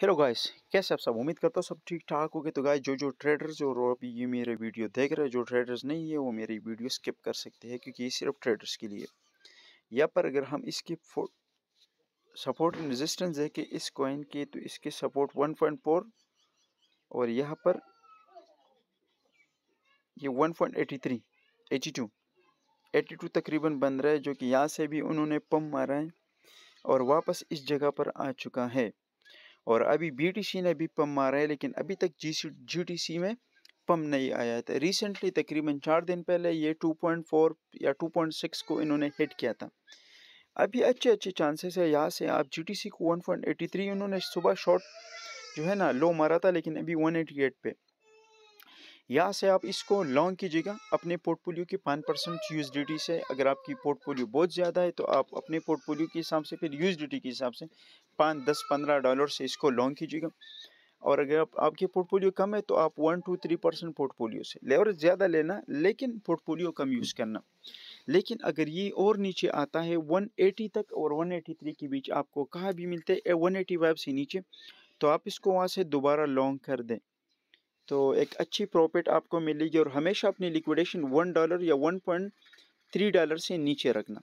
hello guys कैसे आप सब उम्मीद करता हूँ सब ठीक ठाक हो गए तो गाइस जो जो ट्रेडर्स और अभी ये मेरे वीडियो देख रहे हैं जो ट्रेडर्स नहीं है वो मेरी वीडियो स्किप कर सकते हैं क्योंकि ये सिर्फ ट्रेडर्स के लिए यहाँ पर अगर हम इसके सपोर्ट एंड रेजिस्टेंस देखें इस कॉइन के तो इसके सपोर्ट फोर और यहाँ पर ये टू एटी टू तकरीबन बन रहा है जो कि यहाँ से भी उन्होंने पम्प मारा है और वापस इस जगह पर आ चुका है और अभी बीटीसी ने भी पम मारा है लेकिन अभी तक जी में पम नहीं आया था रिसेंटली तो तकरीबन चार दिन पहले ये 2.4 या 2.6 को इन्होंने हिट किया था अभी अच्छे अच्छे चांसेस है यहाँ से आप जी को 1.83 इन्होंने सुबह शॉट जो है ना लो मारा था लेकिन अभी 188 पे यहाँ से आप इसको लॉन्ग कीजिएगा अपने पोर्टफोलियो के पाँच परसेंट यूज से अगर आपकी पोर्टफोलियो बहुत ज़्यादा है तो आप अपने पोर्टफोलियो के हिसाब से फिर यूज के हिसाब से पाँच दस पंद्रह डॉलर से इसको लॉन्ग कीजिएगा और अगर आप, आपकी पोर्टफोलियो कम है तो आप one two three percent portfolio से लेवरेज ज़्यादा लेना लेकिन पोर्टफोलियो कम यूज़ करना लेकिन अगर ये और नीचे आता है 180 तक और 183 के बीच आपको कहाँ भी मिलते हैं 185 से नीचे तो आप इसको वहाँ से दोबारा लॉन्ग कर दें तो एक अच्छी प्रॉफिट आपको मिलेगी और हमेशा अपनी लिक्विडेशन वन डॉलर या वन पॉइंट थ्री डॉलर से नीचे रखना